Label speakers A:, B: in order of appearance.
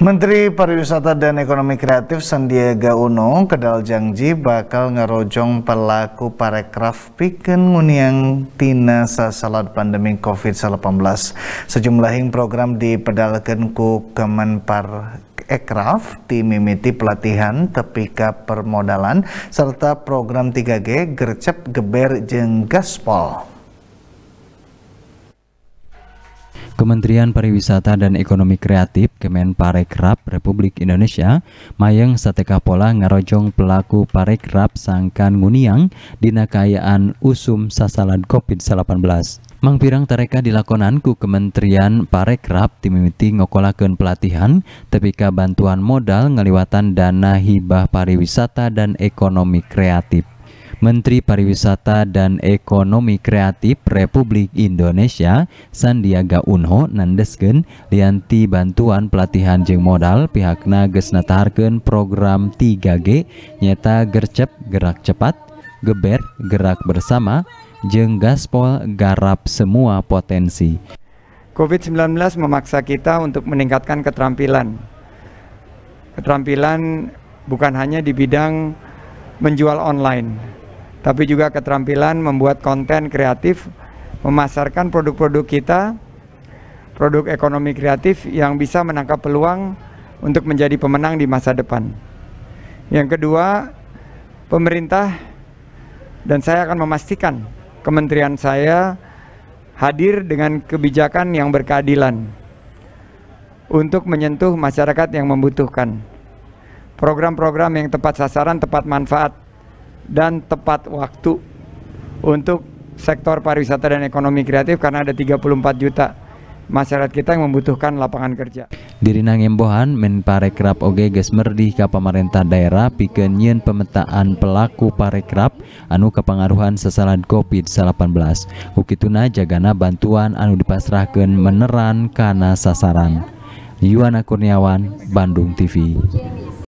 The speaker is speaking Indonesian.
A: Menteri Pariwisata dan Ekonomi Kreatif Sandiaga Uno kedal janji bakal ngerojong pelaku parekraf piken nguniang tina sasalat pandemi COVID-19. Sejumlah hing program dipedalkan ku Kemenpar Ekraf dimimiti pelatihan tepika permodalan serta program 3G gercep geber jeng gaspol.
B: Kementerian Pariwisata dan Ekonomi Kreatif Kemenparekraf Republik Indonesia mayeng sateka pola ngarojong pelaku parekraf sangkan nguniang dina kayaan usum sasalan COVID-19. Mangpirang tareka dilakonan ku Kementerian Parekraf timimiti ngokolakeun pelatihan tepika bantuan modal ngaliwatan dana hibah pariwisata dan ekonomi kreatif. Menteri Pariwisata dan Ekonomi Kreatif Republik Indonesia Sandiaga Uno nandesken lianti bantuan pelatihan jeng modal pihak Nages Natarken program 3G nyata gercep gerak cepat geber gerak bersama jeng gaspol garap semua potensi
C: COVID-19 memaksa kita untuk meningkatkan keterampilan keterampilan bukan hanya di bidang menjual online tapi juga keterampilan membuat konten kreatif, memasarkan produk-produk kita, produk ekonomi kreatif yang bisa menangkap peluang untuk menjadi pemenang di masa depan. Yang kedua, pemerintah dan saya akan memastikan kementerian saya hadir dengan kebijakan yang berkeadilan untuk menyentuh masyarakat yang membutuhkan. Program-program yang tepat sasaran, tepat manfaat, dan tepat waktu untuk sektor pariwisata dan ekonomi kreatif karena ada 34 juta masyarakat kita yang membutuhkan lapangan kerja.
B: Dirinang Embohan, Menparekraf oge Gesmerdi ke pemerintah daerah pikeun pemetaan pelaku parekraf anu kepengaruhan sesalan COVID-19. Ukituna jagana bantuan anu dipasrahkeun meneran kana sasaran. Yuana Kurniawan, Bandung TV.